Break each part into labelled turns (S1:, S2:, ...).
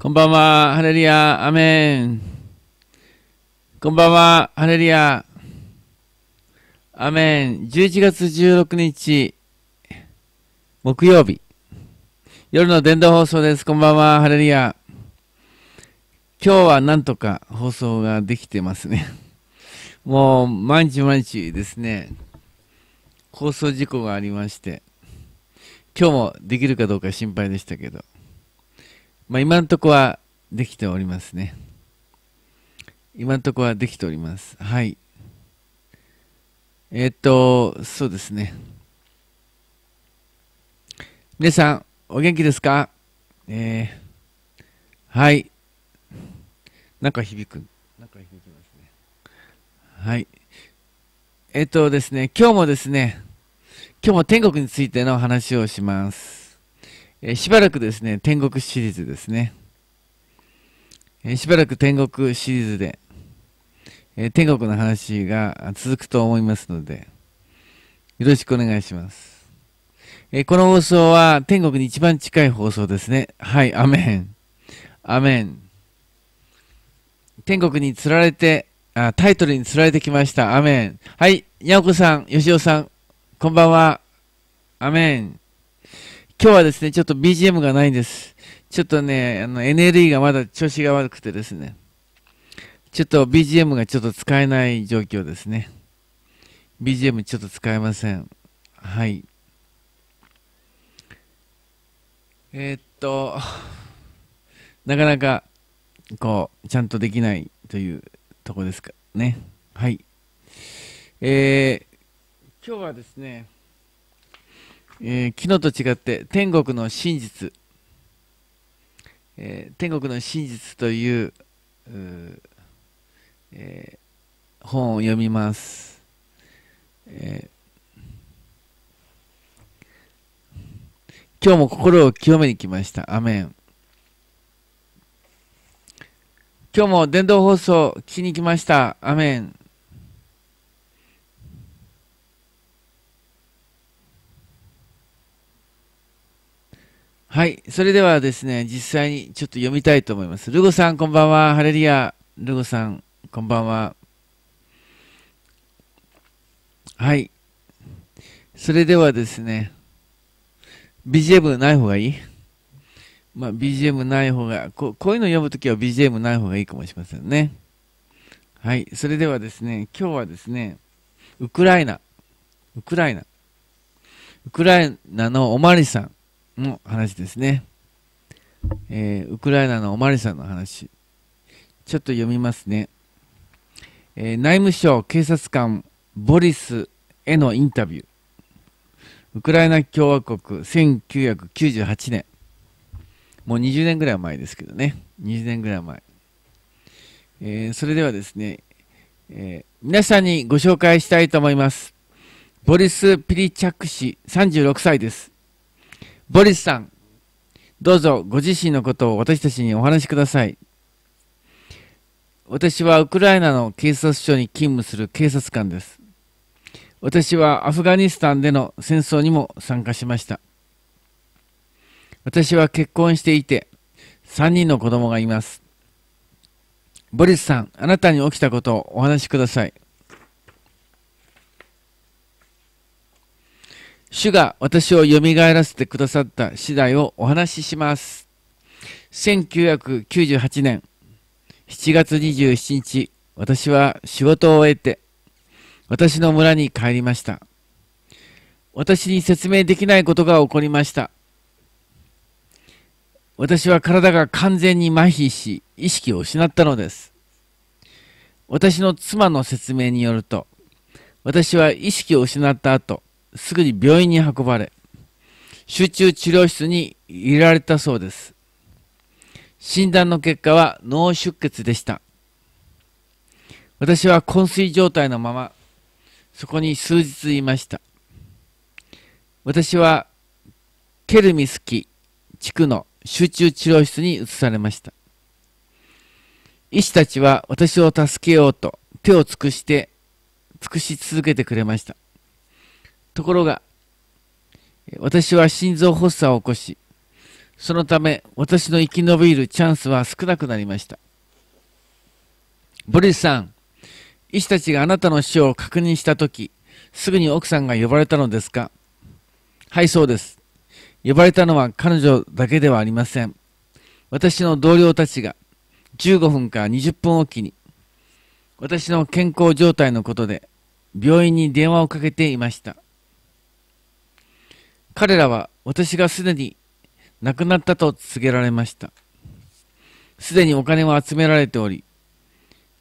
S1: こんばんは、ハレリア、アメン。こんばんは、ハレリア、アメン。11月16日、木曜日、夜の伝道放送です。こんばんは、ハレリア。今日はなんとか放送ができてますね。もう、毎日毎日ですね、放送事故がありまして、今日もできるかどうか心配でしたけど。まあ、今のとこはできておりますね。今のとこはできております。はい。えー、っと、そうですね。皆さん、お元気ですかえー、はい。なんか響く。なんか響きますね。はい。えー、っとですね、今日もですね、今日も天国についての話をします。えー、しばらくですね、天国シリーズですね。えー、しばらく天国シリーズで、え天国の話が続くと思いますので、よろしくお願いします。えこの放送は天国に一番近い放送ですね。はい、アメン。アメン。天国に釣られて、あタイトルに釣られてきました。アメン。はい、にゃおこさん、よしおさん、こんばんは。アメン。今日はですね、ちょっと BGM がないんです。ちょっとね、あの、NLE がまだ調子が悪くてですね、ちょっと BGM がちょっと使えない状況ですね。BGM ちょっと使えません。はい。えー、っと、なかなか、こう、ちゃんとできないというとこですかね。はい。えー、今日はですね、えー、昨日と違って天国の真実、えー、天国の真実というえー、本を読みます、え今日も心を清めに来ましたアメン今日も電動放送聞きに来ましたアメンはい。それではですね、実際にちょっと読みたいと思います。ルゴさん、こんばんは。ハレリア。ルゴさん、こんばんは。はい。それではですね、BGM ない方がいいまあ、BGM ない方がこ、こういうの読むときは BGM ない方がいいかもしれませんね。はい。それではですね、今日はですね、ウクライナ、ウクライナ、ウクライナのおまりさん、の話ですね、えー、ウクライナのおまりさんの話ちょっと読みますね、えー、内務省警察官ボリスへのインタビューウクライナ共和国1998年もう20年ぐらい前ですけどね20年ぐらい前、えー、それではですね、え皆さんにご紹介したいと思いますボリス・ピリチャク氏36歳ですボリスさん、どうぞご自身のことを私たちにお話しください。私はウクライナの警察署に勤務する警察官です。私はアフガニスタンでの戦争にも参加しました。私は結婚していて、3人の子供がいます。ボリスさん、あなたに起きたことをお話しください。主が私をよみがえらせてくださった次第をお話しします。1998年7月27日、私は仕事を終えて、私の村に帰りました。私に説明できないことが起こりました。私は体が完全に麻痺し、意識を失ったのです。私の妻の説明によると、私は意識を失った後、すぐに病院に運ばれ、集中治療室に入れられたそうです。診断の結果は脳出血でした。私は昏睡状態のまま、そこに数日いました。私はケルミスキ地区の集中治療室に移されました。医師たちは私を助けようと手を尽くして、尽くし続けてくれました。ところが、私は心臓発作を起こし、そのため私の生き延びるチャンスは少なくなりました。ボリスさん、医師たちがあなたの死を確認したとき、すぐに奥さんが呼ばれたのですかはい、そうです。呼ばれたのは彼女だけではありません。私の同僚たちが15分から20分おきに、私の健康状態のことで病院に電話をかけていました。彼らは私がすでに亡くなったと告げられました。すでにお金は集められており、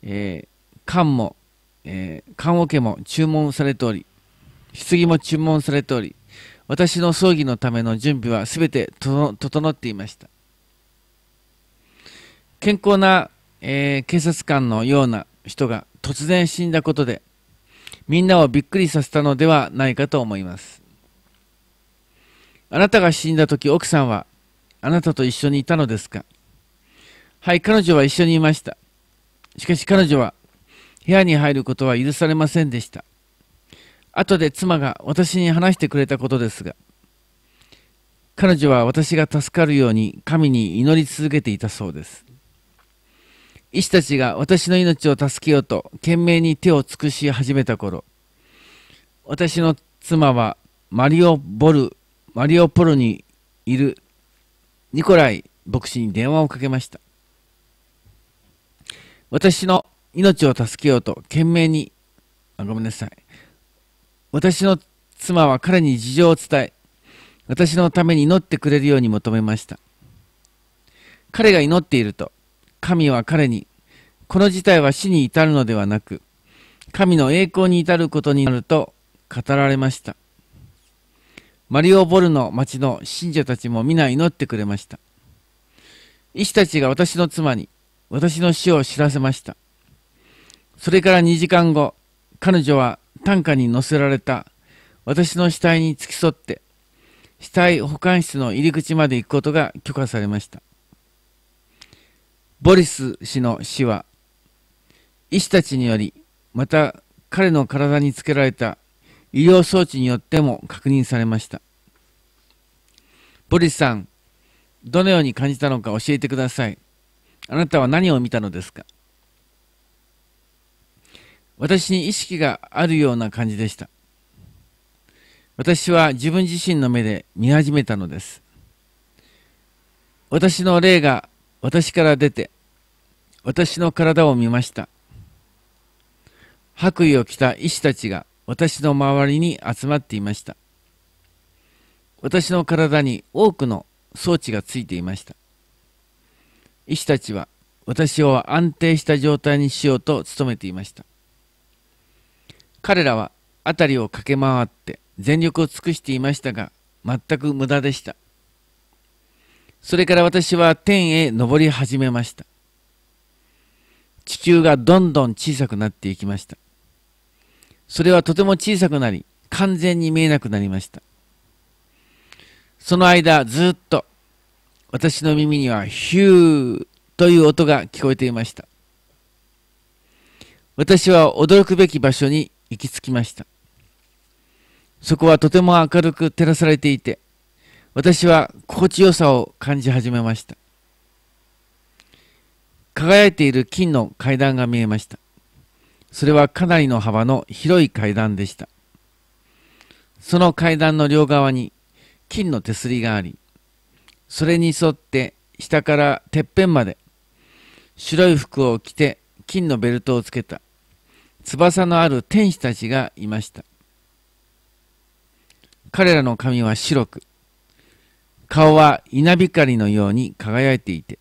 S1: えー、缶も、えー、缶桶も注文されており、棺も注文されており、私の葬儀のための準備はすべて整っていました。健康な、えー、警察官のような人が突然死んだことで、みんなをびっくりさせたのではないかと思います。あなたが死んだ時奥さんはあなたと一緒にいたのですかはい彼女は一緒にいましたしかし彼女は部屋に入ることは許されませんでした後で妻が私に話してくれたことですが彼女は私が助かるように神に祈り続けていたそうです医師たちが私の命を助けようと懸命に手を尽くし始めた頃私の妻はマリオ・ボルマリオポロにいるニコライ牧師に電話をかけました。私の命を助けようと懸命に、あごめんなさい。私の妻は彼に事情を伝え、私のために祈ってくれるように求めました。彼が祈っていると、神は彼に、この事態は死に至るのではなく、神の栄光に至ることになると語られました。マリオボルの町の信者たちも皆祈ってくれました。医師たちが私の妻に私の死を知らせました。それから2時間後、彼女は担架に乗せられた私の死体に付き添って、死体保管室の入り口まで行くことが許可されました。ボリス氏の死は、医師たちにより、また彼の体につけられた医療装置によっても確認されましたボリスさんどのように感じたのか教えてくださいあなたは何を見たのですか私に意識があるような感じでした私は自分自身の目で見始めたのです私の霊が私から出て私の体を見ました白衣を着た医師たちが私の周りに集まっていました私の体に多くの装置がついていました医師たちは私を安定した状態にしようと努めていました彼らは辺りを駆け回って全力を尽くしていましたが全く無駄でしたそれから私は天へ登り始めました地球がどんどん小さくなっていきましたそれはとても小さくなり、完全に見えなくなりました。その間、ずっと、私の耳にはヒューという音が聞こえていました。私は驚くべき場所に行き着きました。そこはとても明るく照らされていて、私は心地よさを感じ始めました。輝いている金の階段が見えました。それはかなりの幅の広い階段でした。その階段の両側に金の手すりがあり、それに沿って下からてっぺんまで白い服を着て金のベルトをつけた翼のある天使たちがいました彼らの髪は白く顔は稲光のように輝いていて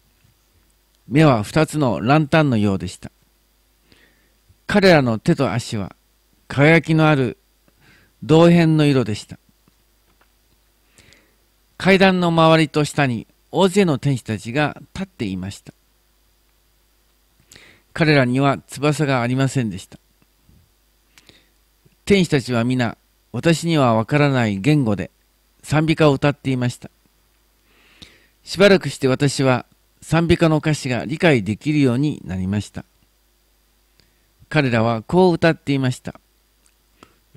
S1: 目は二つのランタンのようでした彼らの手と足は輝きのある銅片の色でした階段の周りと下に大勢の天使たちが立っていました彼らには翼がありませんでした天使たちは皆私にはわからない言語で賛美歌を歌っていましたしばらくして私は賛美歌の歌詞が理解できるようになりました彼らはこう歌っていました。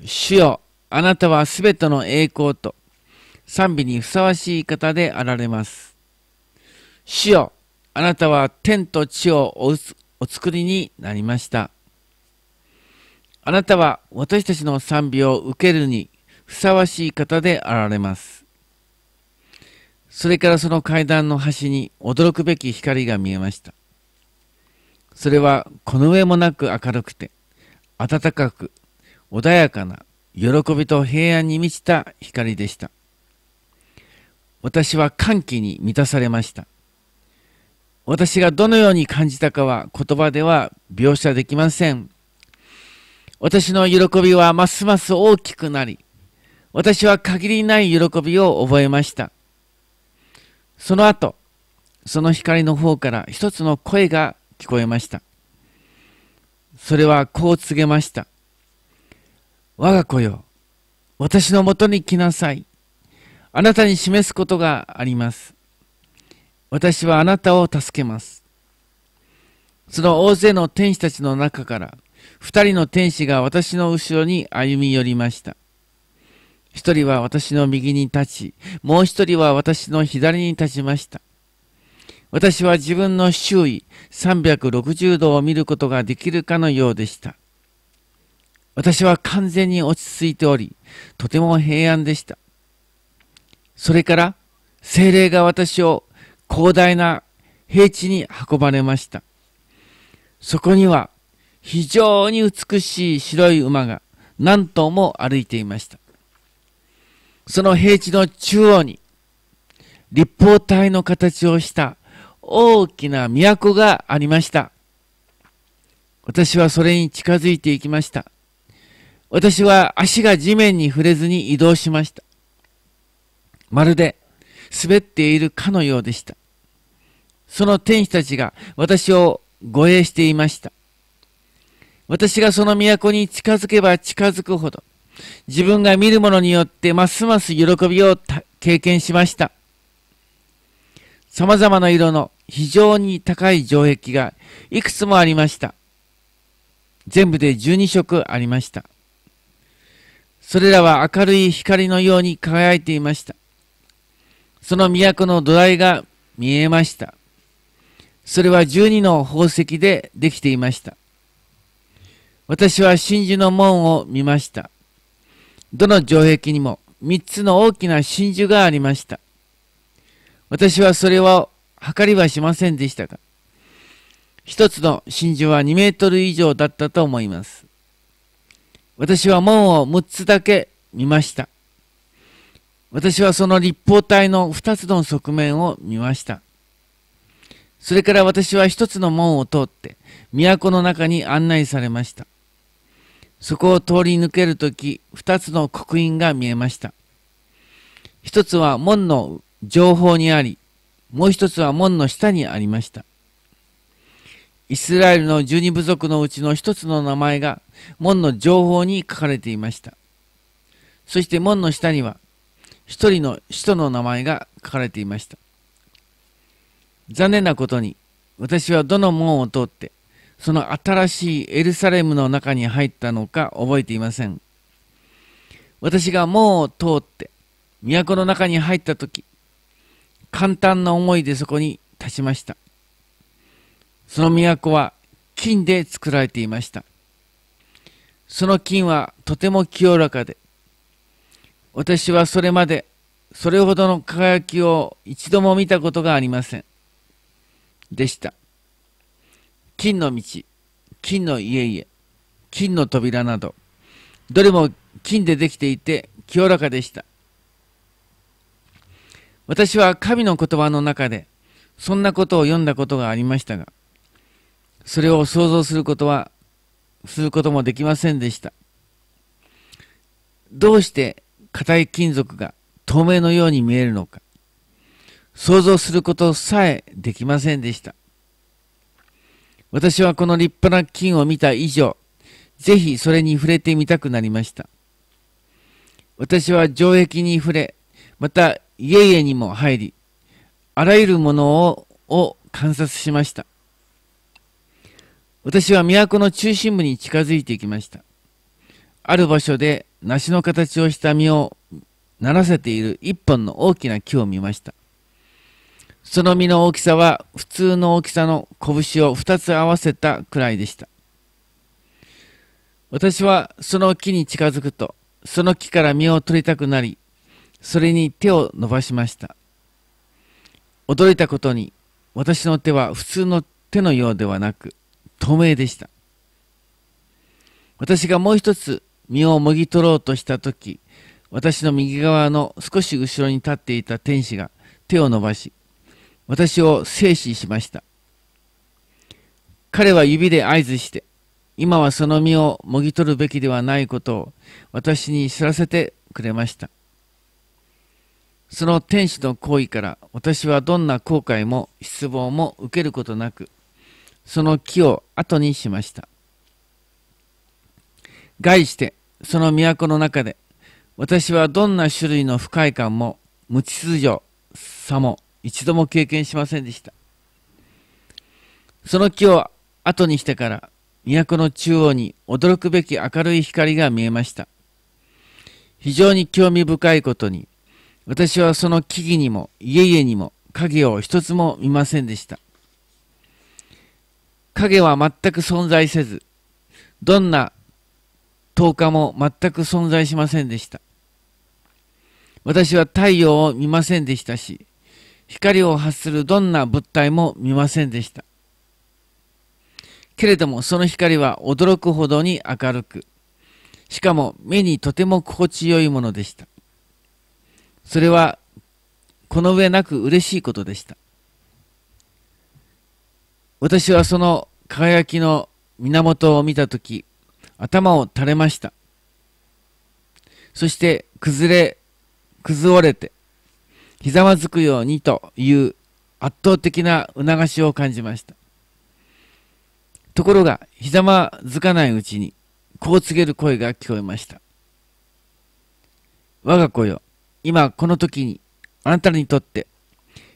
S1: 主よ、あなたはすべての栄光と賛美にふさわしい方であられます。主よ、あなたは天と地をおお作りになりました。あなたは私たちの賛美を受けるにふさわしい方であられます。それからその階段の端に驚くべき光が見えました。それはこの上もなく明るくて暖かく穏やかな喜びと平安に満ちた光でした私は歓喜に満たされました私がどのように感じたかは言葉では描写できません私の喜びはますます大きくなり私は限りない喜びを覚えましたその後その光の方から一つの声が聞こえましたそれはこう告げました我が子よ私のもとに来なさいあなたに示すことがあります私はあなたを助けますその大勢の天使たちの中から2人の天使が私の後ろに歩み寄りました1人は私の右に立ちもう1人は私の左に立ちました私は自分の周囲360度を見ることができるかのようでした。私は完全に落ち着いており、とても平安でした。それから、精霊が私を広大な平地に運ばれました。そこには、非常に美しい白い馬が何頭も歩いていました。その平地の中央に、立方体の形をした大きな都がありました。私はそれに近づいていきました。私は足が地面に触れずに移動しました。まるで滑っているかのようでした。その天使たちが私を護衛していました。私がその都に近づけば近づくほど、自分が見るものによってますます喜びを経験しました。様々な色の非常に高い城壁がいくつもありました。全部で12色ありました。それらは明るい光のように輝いていました。その都の土台が見えました。それは12の宝石でできていました。私は真珠の門を見ました。どの城壁にも3つの大きな真珠がありました。私はそれを測りはしませんでしたが、一つの真珠は2メートル以上だったと思います。私は門を6つだけ見ました。私はその立方体の2つの側面を見ました。それから私は1つの門を通って、都の中に案内されました。そこを通り抜けるとき、2つの刻印が見えました。1つは門の情報にあり、もう一つは門の下にありました。イスラエルの十二部族のうちの一つの名前が門の情報に書かれていました。そして門の下には一人の使徒の名前が書かれていました。残念なことに私はどの門を通ってその新しいエルサレムの中に入ったのか覚えていません。私が門を通って都の中に入った時簡単な思いでそこに立ちました。その都は金で作られていました。その金はとても清らかで、私はそれまでそれほどの輝きを一度も見たことがありません。でした。金の道、金の家々、金の扉など、どれも金でできていて清らかでした。私は神の言葉の中でそんなことを読んだことがありましたがそれを想像することはすることもできませんでしたどうして硬い金属が透明のように見えるのか想像することさえできませんでした私はこの立派な金を見た以上ぜひそれに触れてみたくなりました私は城壁に触れまた家々にも入り、あらゆるものをを観察しました。私は都の中心部に近づいていきました。ある場所で梨の形をした実をならせている一本の大きな木を見ました。その実の大きさは普通の大きさの拳を二つ合わせたくらいでした。私はその木に近づくと、その木から実を取りたくなり、それに手を伸ばしました驚いたことに私の手は普通の手のようではなく透明でした私がもう一つ身をもぎ取ろうとした時私の右側の少し後ろに立っていた天使が手を伸ばし私を制止しました彼は指で合図して今はその身をもぎ取るべきではないことを私に知らせてくれましたその天使の行為から私はどんな後悔も失望も受けることなくその木を後にしました概してその都の中で私はどんな種類の不快感も無秩序さも一度も経験しませんでしたその木を後にしてから都の中央に驚くべき明るい光が見えました非常に興味深いことに私はその木々にも家々にも影を一つも見ませんでした。影は全く存在せず、どんな10日も全く存在しませんでした。私は太陽を見ませんでしたし、光を発するどんな物体も見ませんでした。けれどもその光は驚くほどに明るく、しかも目にとても心地よいものでした。それはこの上なく嬉しいことでした私はその輝きの源を見た時頭を垂れましたそして崩れ崩れてひざまずくようにという圧倒的な促しを感じましたところがひざまずかないうちにこう告げる声が聞こえました我が子よ今この時にあなたにとって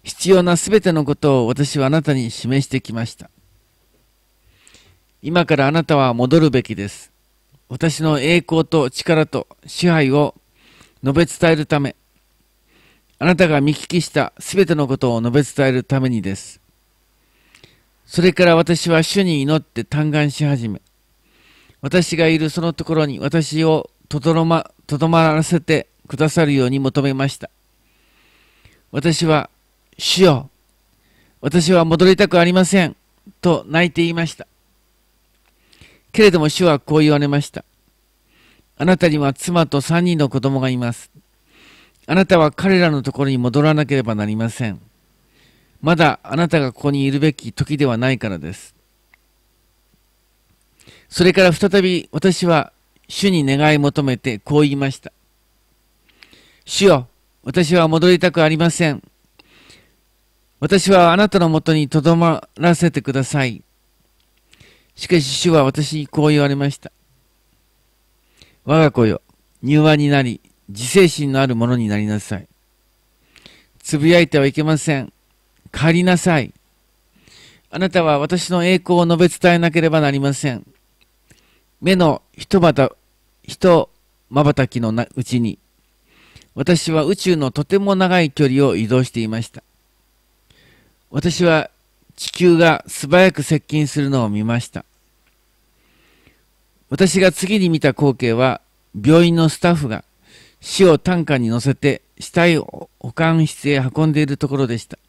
S1: 必要なすべてのことを私はあなたに示してきました。今からあなたは戻るべきです。私の栄光と力と支配を述べ伝えるため、あなたが見聞きしたすべてのことを述べ伝えるためにです。それから私は主に祈って嘆願し始め、私がいるそのところに私をとどろま、とどまらせてくださるように求めました。私は、主よ、私は戻りたくありません、と泣いていました。けれども主はこう言われました。あなたには妻と三人の子供がいます。あなたは彼らのところに戻らなければなりません。まだあなたがここにいるべき時ではないからです。それから再び私は主に願い求めてこう言いました。主よ、私は戻りたくありません。私はあなたのもとにとどまらせてください。しかし主は私にこう言われました。我が子よ、柔和になり、自制心のあるものになりなさい。つぶやいてはいけません。帰りなさい。あなたは私の栄光を述べ伝えなければなりません。目の一また、ひまばたきのうちに、私は宇宙のとても長い距離を移動していました私は地球が素早く接近するのを見ました私が次に見た光景は病院のスタッフが死を担架に乗せて死体を保管室へ運んでいるところでした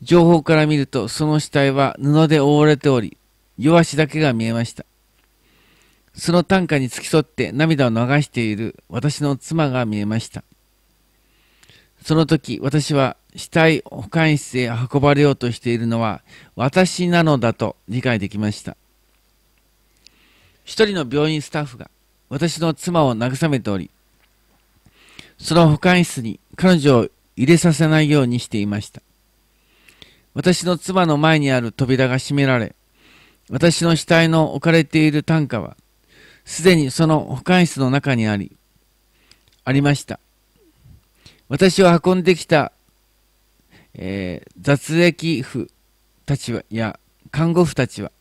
S1: 情報から見るとその死体は布で覆われており弱しだけが見えましたその短歌に付き添って涙を流している私の妻が見えました。その時、私は死体保管室へ運ばれようとしているのは私なのだと理解できました。一人の病院スタッフが私の妻を慰めており、その保管室に彼女を入れさせないようにしていました。私の妻の前にある扉が閉められ、私の死体の置かれている担架はすでにその保管室の中にあり、ありました。私を運んできた、えー、雑役婦たちは、や看護婦たちは、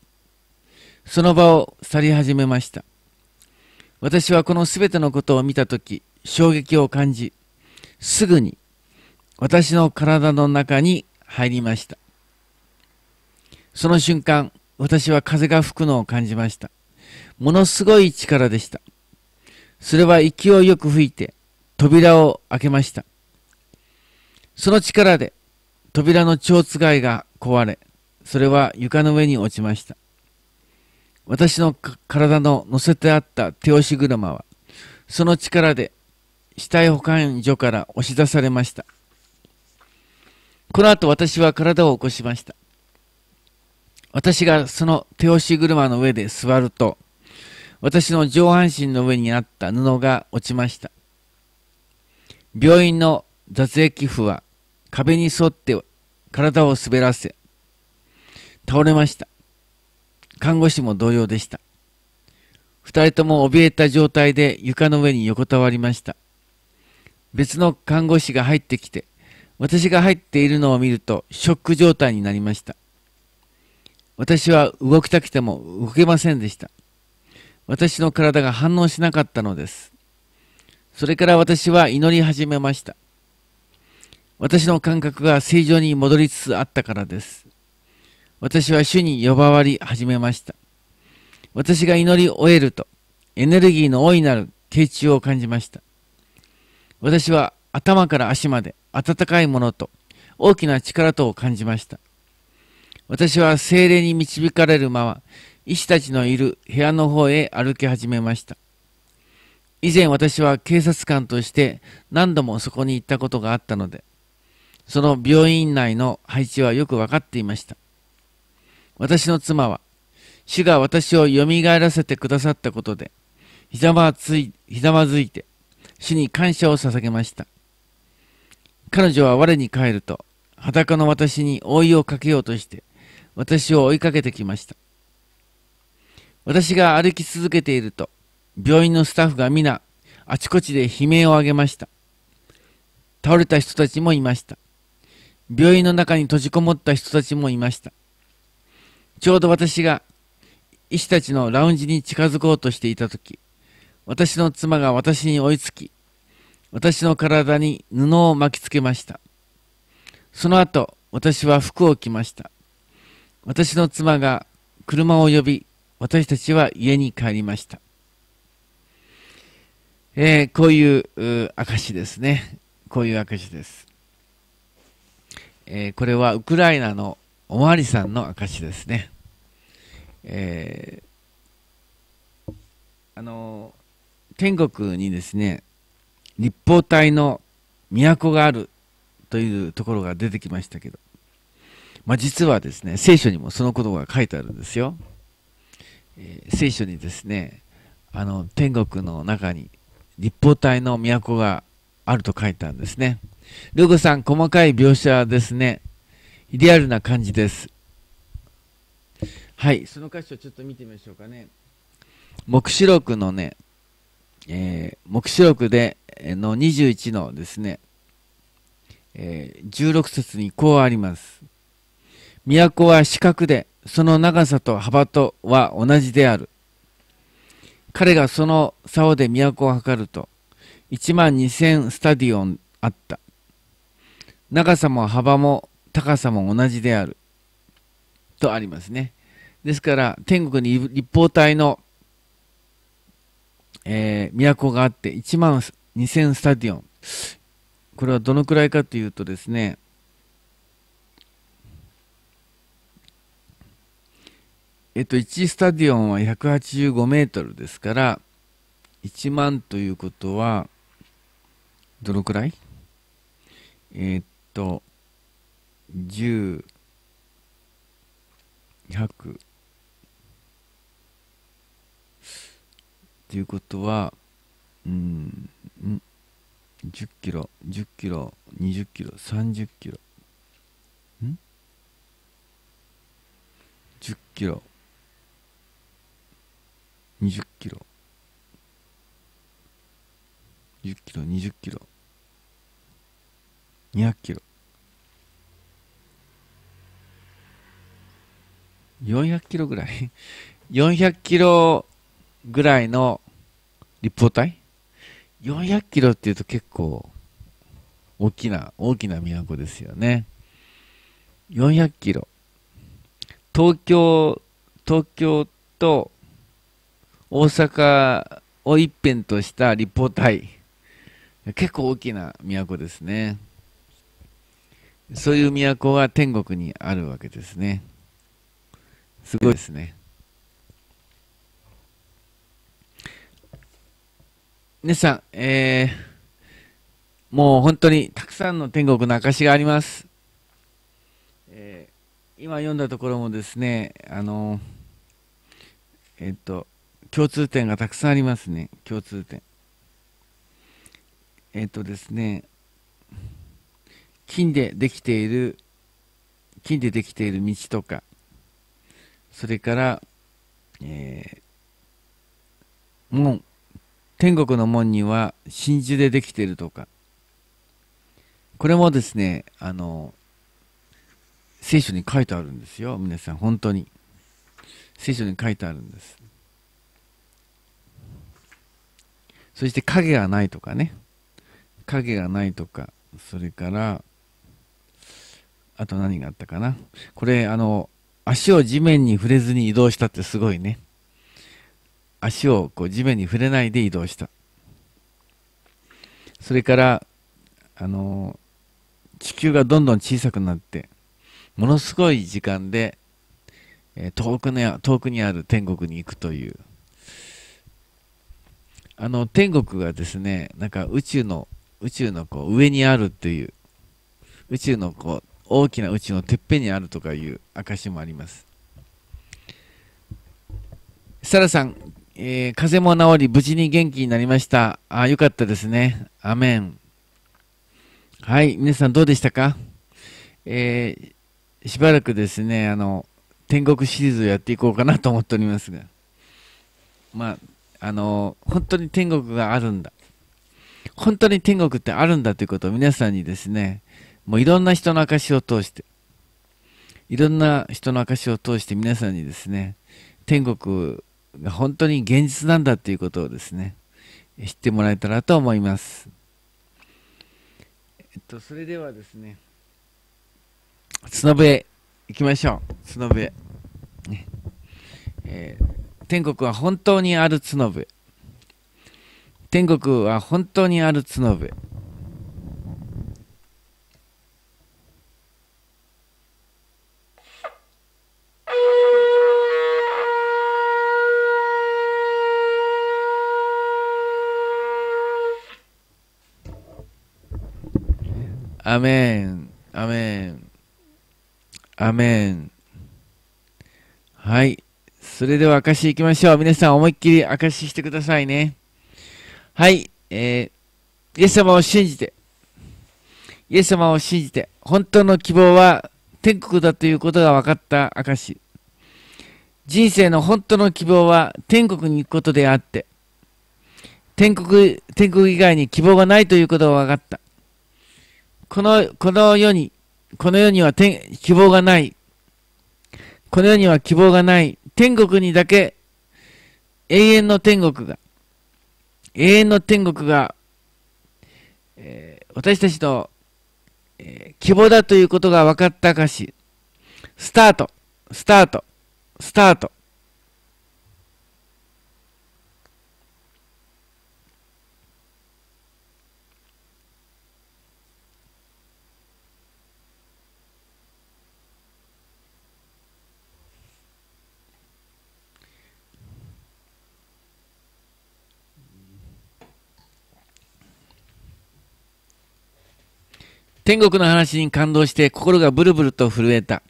S1: その場を去り始めました。私はこのすべてのことを見たとき、衝撃を感じ、すぐに私の体の中に入りました。その瞬間、私は風が吹くのを感じました。ものすごい力でした。それは勢いよく吹いて、扉を開けました。その力で、扉の蝶つがいが壊れ、それは床の上に落ちました。私の体の乗せてあった手押し車は、その力で死体保管所から押し出されました。この後私は体を起こしました。私がその手押し車の上で座ると、私の上半身の上にあった布が落ちました。病院の雑液布は壁に沿って体を滑らせ、倒れました。看護師も同様でした。二人とも怯えた状態で床の上に横たわりました。別の看護師が入ってきて、私が入っているのを見るとショック状態になりました。私は動きたくても動けませんでした。私の体が反応しなかったのです。それから私は祈り始めました。私の感覚が正常に戻りつつあったからです。私は主に呼ばわり始めました。私が祈り終えると、エネルギーの大いなる傾中を感じました。私は頭から足まで温かいものと大きな力とを感じました。私は精霊に導かれるまま医師たちのいる部屋の方へ歩き始めました。以前私は警察官として何度もそこに行ったことがあったので、その病院内の配置はよく分かっていました。私の妻は、主が私を蘇らせてくださったことで、ひざまついひざまずいて、主に感謝を捧げました。彼女は我に帰ると、裸の私に覆いをかけようとして、私を追いかけてきました。私が歩き続けていると、病院のスタッフが皆、あちこちで悲鳴を上げました。倒れた人たちもいました。病院の中に閉じこもった人たちもいました。ちょうど私が医師たちのラウンジに近づこうとしていたとき、私の妻が私に追いつき、私の体に布を巻きつけました。その後、私は服を着ました。私の妻が車を呼び、私たちは家に帰りました。えー、こういう証ですね。こういう証です。えー、これはウクライナのおまわりさんの証ですね。えー、あの天国にですね立方体の都があるというところが出てきましたけど、まあ、実はですね聖書にもそのことが書いてあるんですよ。えー、聖書にですねあの天国の中に立方体の都があると書いたんですねルゴさん細かい描写ですねリアルな感じですはいその箇所ちょっと見てみましょうかね黙示録のね、えー、黙示録での21のですね、えー、16節にこうあります都は四角でその長さと幅とは同じである。彼がその竿で都を測ると、1万2000スタディオンあった。長さも幅も高さも同じである。とありますね。ですから、天国に立方体の、えー、都があって、1万2000スタディオン。これはどのくらいかというとですね、えっと、1スタディオンは185メートルですから、1万ということは、どのくらいえっと、10、100。ということは、うん、10キロ、10キロ、20キロ、30キロ。ん ?10 キロ。20キロ10キロ20キロ200キロ400キロぐらい400 キロぐらいの立方体400キロっていうと結構大きな大きな都ですよね400キロ東京東京と大阪を一辺とした立方体結構大きな都ですねそういう都が天国にあるわけですねすごいですね皆さん、えー、もう本当にたくさんの天国の証があります、えー、今読んだところもですねあのえっ、ー、と共通点がたくさんありますね共通点えっ、ー、とですね金でできている金でできている道とかそれから、えー、門天国の門には真珠でできているとかこれもですねあの聖書に書いてあるんですよ皆さん本当に聖書に書いてあるんですそして影がないとかね影がないとかそれからあと何があったかなこれあの足を地面に触れずに移動したってすごいね足をこう地面に触れないで移動したそれからあの地球がどんどん小さくなってものすごい時間で、え遠くね、遠くにある天国に行くというあの天国がですねなんか宇宙の宇宙のこう上にあるっていう宇宙のこう大きな宇宙のてっぺんにあるとかいう証もありますサラさん、えー、風も治り無事に元気になりましたあよかったですねアメンはい皆さんどうでしたかえー、しばらくですねあの天国シリーズをやっていこうかなと思っておりますがまああの本当に天国があるんだ本当に天国ってあるんだということを皆さんにですねもういろんな人の証を通していろんな人の証を通して皆さんにですね天国が本当に現実なんだということをですね知ってもらえたらと思います。えっと、それではですね、角笛行きましょう。角笛。ねえー天国は本当にある角ぶ天国は本当にある角ぶアメン、アメン、アメン。はい。それでは証行きましょう。皆さん思いっきり証してくださいね。はい。えー、イエス様を信じて、イエス様を信じて、本当の希望は天国だということが分かった証。人生の本当の希望は天国に行くことであって、天国、天国以外に希望がないということが分かった。この、この世に、この世には希望がない。この世には希望がない。天国にだけ永遠の天国が、永遠の天国が、えー、私たちの、えー、希望だということが分かった証し、スタート、スタート、スタート。天国の話に感動して心がブルブルと震えた。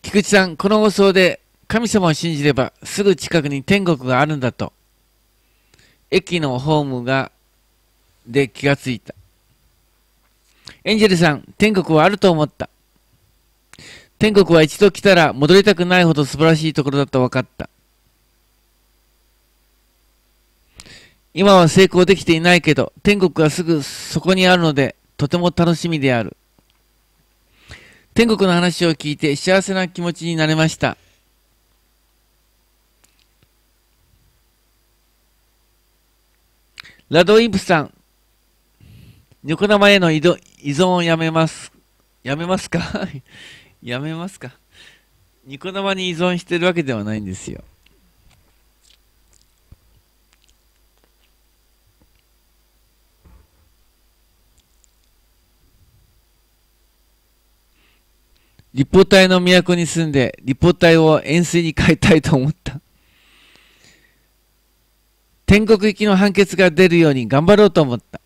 S1: 菊池さん、この放送で神様を信じればすぐ近くに天国があるんだと、駅のホームが、で気がついた。エンジェルさん、天国はあると思った。天国は一度来たら戻りたくないほど素晴らしいところだと分かった。今は成功できていないけど、天国はすぐそこにあるので、とても楽しみである。天国の話を聞いて幸せな気持ちになれました。ラドイブさん、ニコ生への依存をやめます。やめますか やめますかニコ生に依存してるわけではないんですよ。立方体の都に住んで立方体を円錐に変えたいと思った。天国行きの判決が出るように頑張ろうと思った。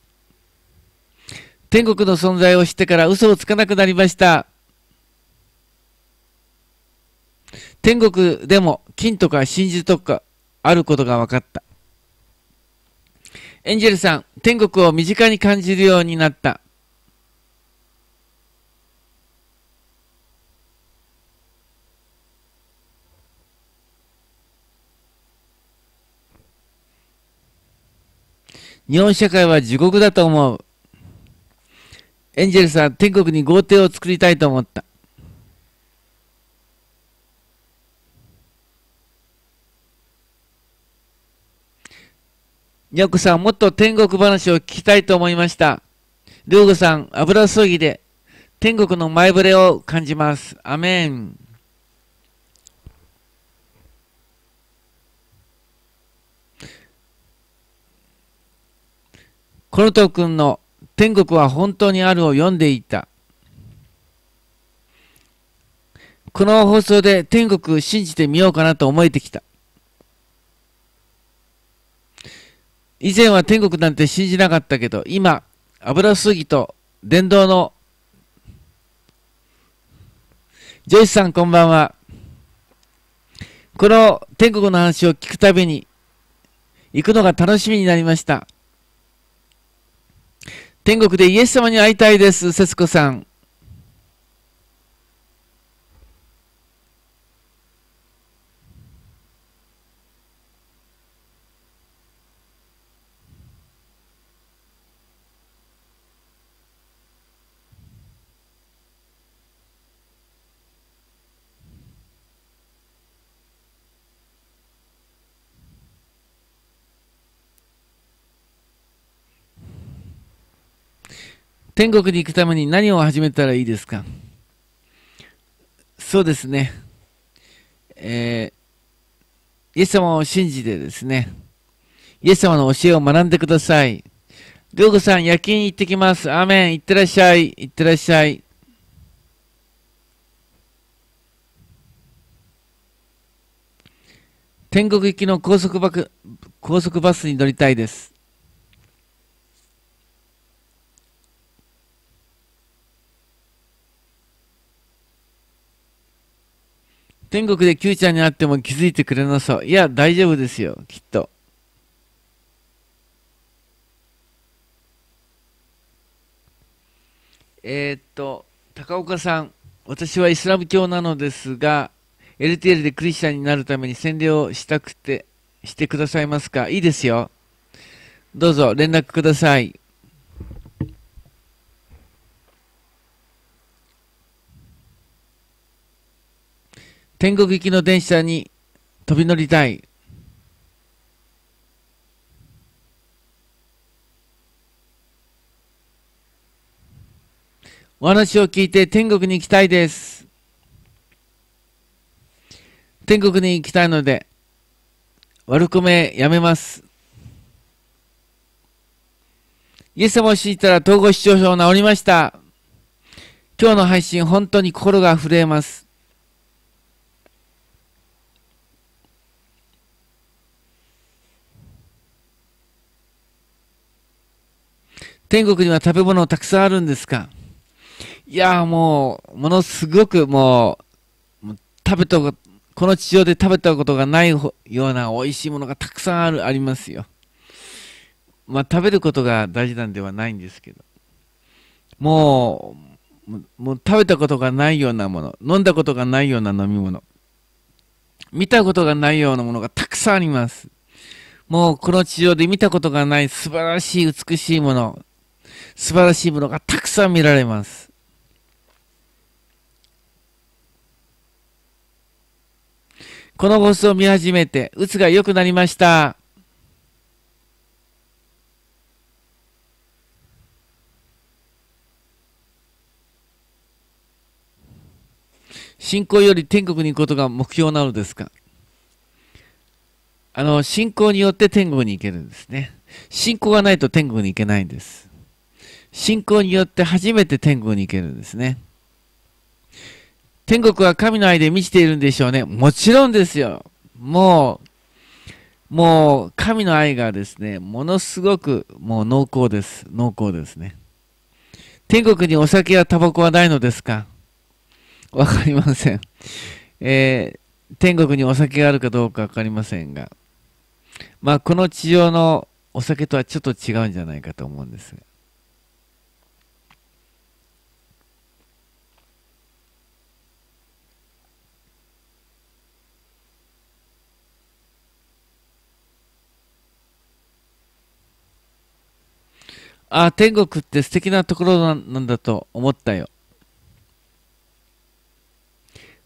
S1: 天国の存在を知ってから嘘をつかなくなりました。天国でも金とか真珠とかあることが分かった。エンジェルさん、天国を身近に感じるようになった。日本社会は地獄だと思う。エンジェルさん、天国に豪邸を作りたいと思った。ニャクさん、もっと天国話を聞きたいと思いました。ルーゴさん、油注ぎで天国の前触れを感じます。アメン。コルト君の「天国は本当にある」を読んでいたこの放送で天国信じてみようかなと思えてきた以前は天国なんて信じなかったけど今油すぎと電動のジョイスさんこんばんはこの天国の話を聞くたびに行くのが楽しみになりました天国でイエス様に会いたいです、節子さん。天国に行くために何を始めたらいいですかそうですね、えー、イエス様を信じてですね、イエス様の教えを学んでください。りょうこさん、夜勤行ってきます。アーメン。行ってらっしゃい。行ってらっしゃい。天国行きの高速バ高速バスに乗りたいです。天国で Q ちゃんに会っても気づいてくれなさいや、大丈夫ですよ、きっと。えっと、高岡さん、私はイスラム教なのですが、LTL でクリスチャンになるために洗礼をしたくて、してくださいますかいいですよ。どうぞ連絡ください。天国行きの電車に飛び乗りたい。お話を聞いて天国に行きたいです。天国に行きたいので、悪くめやめます。イエス様を知ったら統合失調症治りました。今日の配信、本当に心が震えます。天国には食べ物たくさんあるんですかいや、もう、ものすごくもう、食べたこの地上で食べたことがないような美味しいものがたくさんある、ありますよ。まあ、食べることが大事なんではないんですけど。もう、もう食べたことがないようなもの、飲んだことがないような飲み物、見たことがないようなものがたくさんあります。もうこの地上で見たことがない素晴らしい美しいもの、素晴らしいものがたくさん見られます。この放送を見始めて、うつが良くなりました。信仰より天国に行くことが目標なのですかあの信仰によって天国に行けるんですね信仰がないと天国に行けないんです信仰によって初めて天国に行けるんですね。天国は神の愛で満ちているんでしょうね。もちろんですよ。もう、もう神の愛がですね、ものすごくもう濃厚です。濃厚ですね。天国にお酒やタバコはないのですかわかりません。えー、天国にお酒があるかどうかわかりませんが、まあ、この地上のお酒とはちょっと違うんじゃないかと思うんですが。あ天国って素敵なところなんだと思ったよ。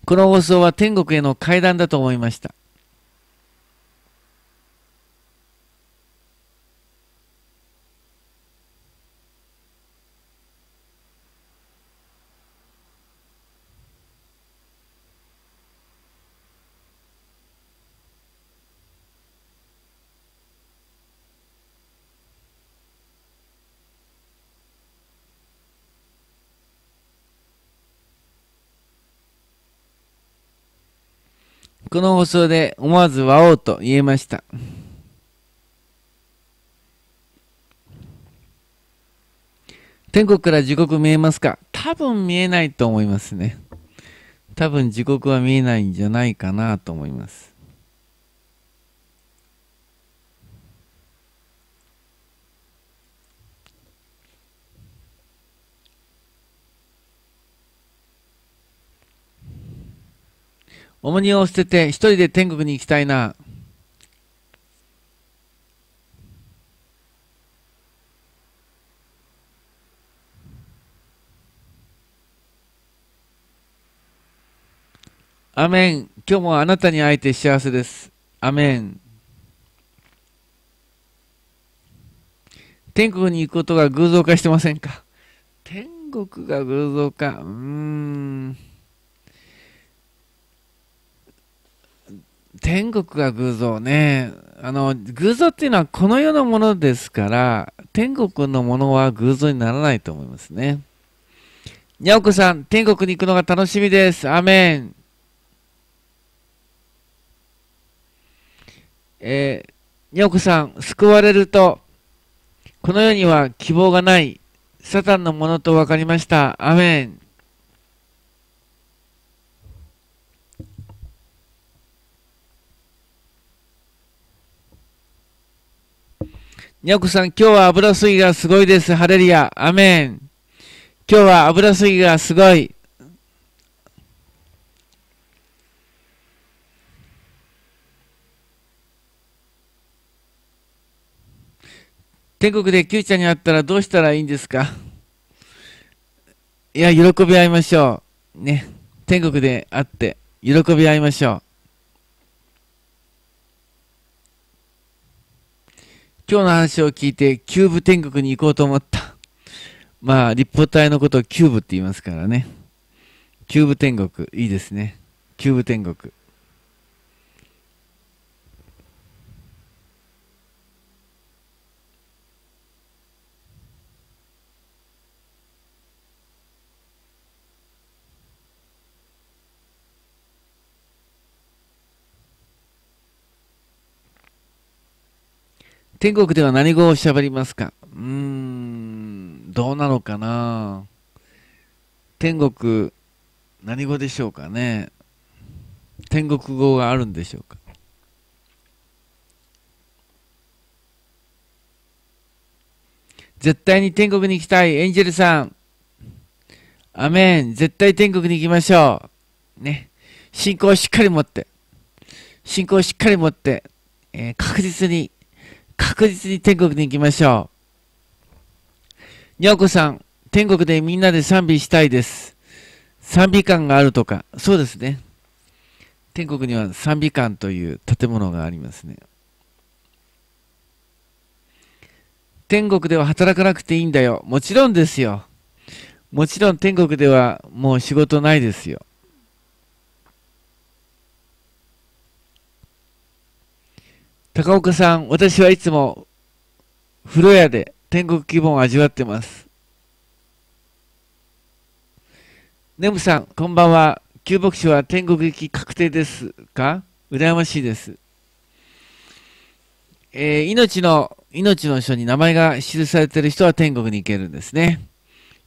S1: この放送は天国への階段だと思いました。この放送で思わずワオと言えました。天国から地獄見えますか多分見えないと思いますね。多分地獄は見えないんじゃないかなと思います。重荷を捨てて一人で天国に行きたいな。アメン。今日もあなたに会えて幸せです。アメン。天国に行くことが偶像化してませんか天国が偶像化。うーん。天国が偶像ねあの偶像っていうのはこの世のものですから天国のものは偶像にならないと思いますねにゃおこさん天国に行くのが楽しみですアメンえー、にゃおこさん救われるとこの世には希望がないサタンのものと分かりましたアメンにゃこさん、今日は油すぎがすごいです。ハレリア。アメン。今日は油すぎがすごい。天国で Q ちゃんに会ったらどうしたらいいんですかいや、喜び合いましょう。ね。天国で会って、喜び合いましょう。今日の話を聞いて、キューブ天国に行こうと思った。まあ、立方体のことをキューブって言いますからね。キューブ天国、いいですね。キューブ天国。天国では何語を喋りますかうーん、どうなのかな天国、何語でしょうかね天国語があるんでしょうか絶対に天国に行きたい、エンジェルさん。アメン。絶対天国に行きましょう。ね。信仰をしっかり持って。信仰をしっかり持って、えー、確実に確実に天国に行きましょう。にゃおこさん、天国でみんなで賛美したいです。賛美館があるとか、そうですね。天国には賛美館という建物がありますね。天国では働かなくていいんだよ。もちろんですよ。もちろん天国ではもう仕事ないですよ。高岡さん、私はいつも風呂屋で天国気分を味わってます。ネムさん、こんばんは。旧牧師は天国行き確定ですか羨ましいです。えー、命の、命の書に名前が記されている人は天国に行けるんですね。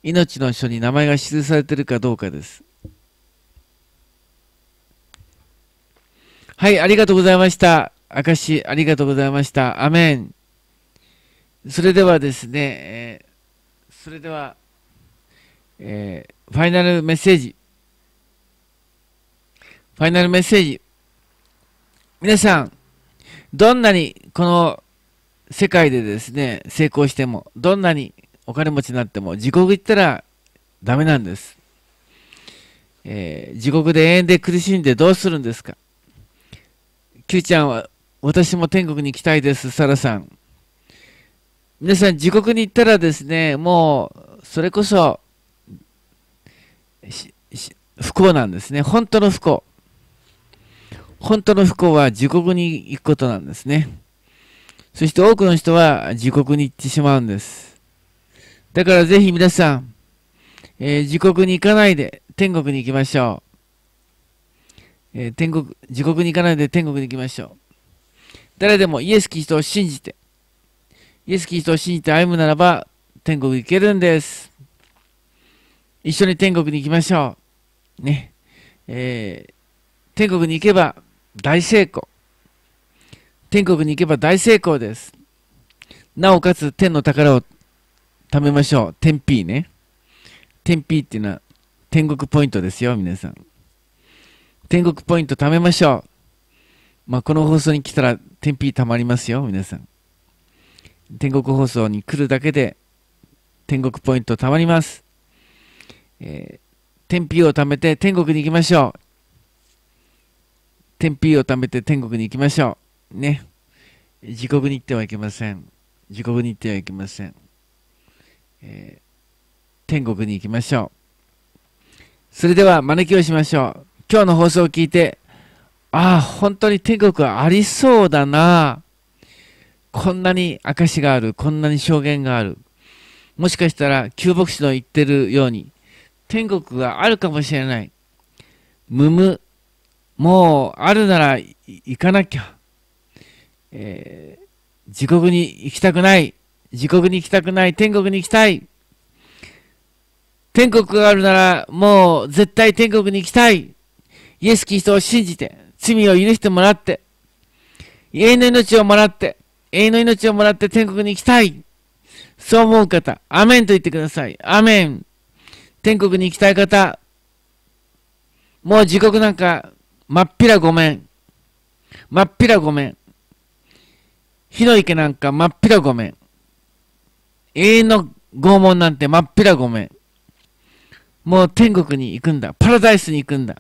S1: 命の書に名前が記されているかどうかです。はい、ありがとうございました。証ありがとうございました。アメン。それではですね、えー、それでは、えー、ファイナルメッセージ。ファイナルメッセージ。皆さん、どんなにこの世界でですね、成功しても、どんなにお金持ちになっても、地獄行ったらダメなんです。えー、地獄で永遠で苦しんでどうするんですか Q ちゃんは私も天国に行きたいです、サラさん。皆さん、自国に行ったらですね、もう、それこそ、不幸なんですね。本当の不幸。本当の不幸は地獄に行くことなんですね。そして多くの人は地獄に行ってしまうんです。だからぜひ皆さん、えー、地獄に行かないで天国に行きましょう。えー、天国、地獄に行かないで天国に行きましょう。誰でもイエス・キリストを信じて、イエス・キリストを信じて歩むならば、天国行けるんです。一緒に天国に行きましょう。ね。えー、天国に行けば大成功。天国に行けば大成功です。なおかつ天の宝を貯めましょう。天 P ね。天 P っていうのは天国ポイントですよ、皆さん。天国ポイント貯めましょう。まあ、この放送に来たら天日たまりますよ、皆さん。天国放送に来るだけで、天国ポイントたまります。えー、天日を貯めて天国に行きましょう。天日を貯めて天国に行きましょう。ね。地獄に行ってはいけません。地獄に行ってはいけません。えー、天国に行きましょう。それでは、招きをしましょう。今日の放送を聞いて、ああ、本当に天国ありそうだな。こんなに証がある。こんなに証言がある。もしかしたら、旧牧師の言ってるように、天国があるかもしれない。むむ。もう、あるなら行かなきゃ。えー、地獄に行きたくない。地獄に行きたくない。天国に行きたい。天国があるなら、もう絶対天国に行きたい。イエス・キリストを信じて、罪を許してもらって、永遠の命をもらって、永遠の命をもらって天国に行きたい。そう思う方、アメンと言ってください。アメン。天国に行きたい方、もう地獄なんか、まっぴらごめん。まっぴらごめん。火の池なんかまっぴらごめん。永遠の拷問なんてまっぴらごめん。もう天国に行くんだ。パラダイスに行くんだ。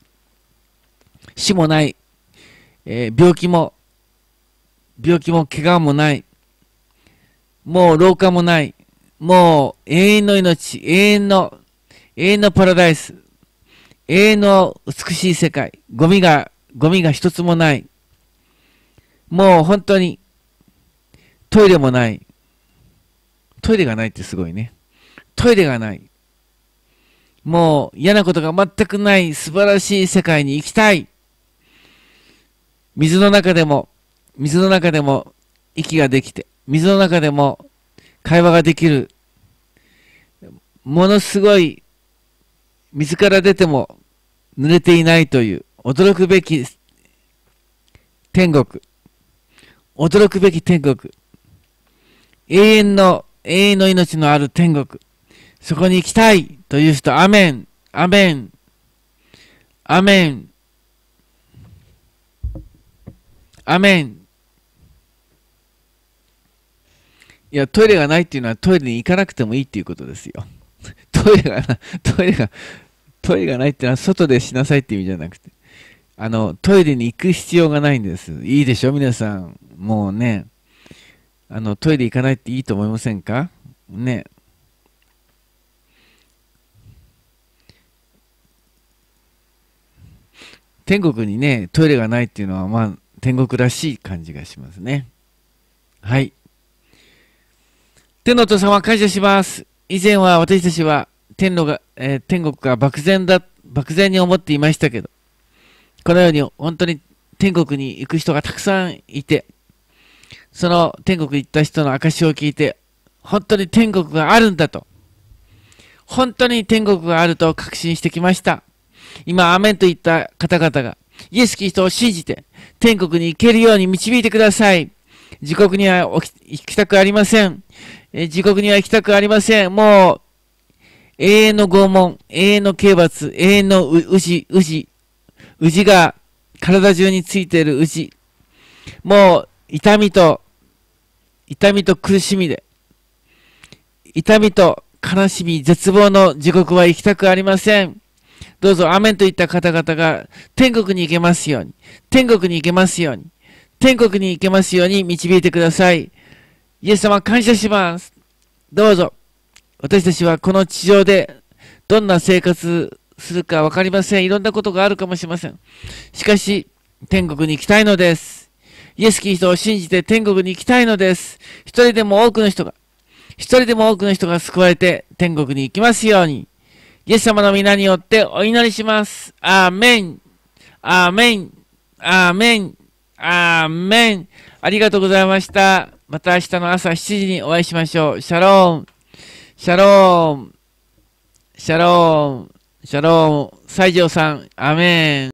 S1: 死もない。えー、病気も、病気も怪我もない。もう老化もない。もう永遠の命、永遠の、永遠のパラダイス。永遠の美しい世界。ゴミが、ゴミが一つもない。もう本当に、トイレもない。トイレがないってすごいね。トイレがない。もう嫌なことが全くない素晴らしい世界に行きたい。水の中でも、水の中でも息ができて、水の中でも会話ができる。ものすごい、水から出ても濡れていないという、驚くべき天国。驚くべき天国。永遠の、永遠の命のある天国。そこに行きたいという人、アメン、アメン、アメン。a m いや、トイレがないっていうのはトイレに行かなくてもいいっていうことですよ。トイレがな、トイレが、トイレがないっていうのは外でしなさいっていう意味じゃなくて、あの、トイレに行く必要がないんです。いいでしょ、皆さん。もうね、あの、トイレ行かないっていいと思いませんかね。天国にね、トイレがないっていうのは、まあ、天国らしい感じがしますね。はい。天のお父様、感謝します。以前は私たちは天のが、えー、天国が漠然だ、漠然に思っていましたけど、このように本当に天国に行く人がたくさんいて、その天国行った人の証を聞いて、本当に天国があるんだと。本当に天国があると確信してきました。今、アメンと言った方々が、イエス・キリストを信じて、天国に行けるように導いてください。自国には行きたくありません。え自国には行きたくありません。もう、永遠の拷問、永遠の刑罰、永遠のうじ、うじ、うじが体中についているうじ。もう、痛みと、痛みと苦しみで、痛みと悲しみ、絶望の地獄は行きたくありません。どうぞ、アメンといった方々が天国に行けますように、天国に行けますように、天国に行けますように導いてください。イエス様、感謝します。どうぞ、私たちはこの地上でどんな生活するかわかりません。いろんなことがあるかもしれません。しかし、天国に行きたいのです。イエス・キリストを信じて天国に行きたいのです。一人でも多くの人が、一人でも多くの人が救われて天国に行きますように。イエス様の皆によってお祈りします。アーメン。アーメン。アーメン。アーメン。ありがとうございました。また明日の朝7時にお会いしましょう。シャローン。シャローン。シャローン。シャローン。西条さん。アメン。